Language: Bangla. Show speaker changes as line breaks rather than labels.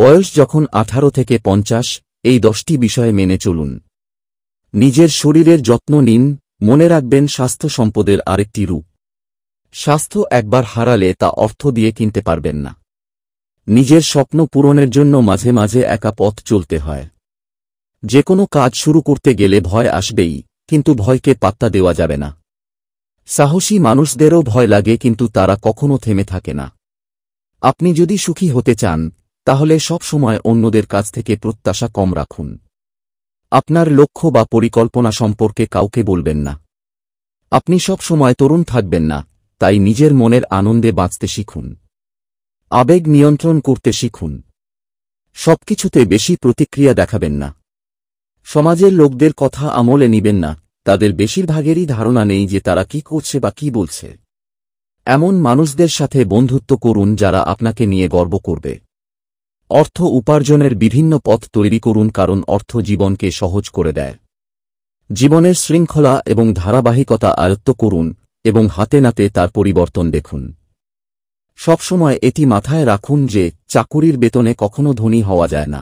বয়স যখন আঠারো থেকে পঞ্চাশ এই দশটি বিষয়ে মেনে চলুন নিজের শরীরের যত্ন নিন মনে রাখবেন স্বাস্থ্য সম্পদের আরেকটি রূপ স্বাস্থ্য একবার হারালে তা অর্থ দিয়ে কিনতে পারবেন না নিজের স্বপ্ন পূরণের জন্য মাঝে মাঝে একা পথ চলতে হয় যে কোনো কাজ শুরু করতে গেলে ভয় আসবেই কিন্তু ভয়কে পাত্তা দেওয়া যাবে না সাহসী মানুষদেরও ভয় লাগে কিন্তু তারা কখনো থেমে থাকে না আপনি যদি সুখী হতে চান তাহলে সব সময় অন্যদের কাছ থেকে প্রত্যাশা কম রাখুন আপনার লক্ষ্য বা পরিকল্পনা সম্পর্কে কাউকে বলবেন না আপনি সব সময় তরুণ থাকবেন না তাই নিজের মনের আনন্দে বাঁচতে শিখুন আবেগ নিয়ন্ত্রণ করতে শিখুন সবকিছুতে বেশি প্রতিক্রিয়া দেখাবেন না সমাজের লোকদের কথা আমলে নিবেন না তাদের বেশিরভাগেরই ধারণা নেই যে তারা কি করছে বা কি বলছে এমন মানুষদের সাথে বন্ধুত্ব করুন যারা আপনাকে নিয়ে গর্ব করবে অর্থ উপার্জনের বিভিন্ন পথ তৈরি করুন কারণ অর্থ জীবনকে সহজ করে দেয় জীবনের শৃঙ্খলা এবং ধারাবাহিকতা আয়ত্ত করুন এবং হাতে নাতে তার পরিবর্তন দেখুন সবসময় এটি মাথায় রাখুন যে চাকুরির বেতনে কখনো ধনী হওয়া যায় না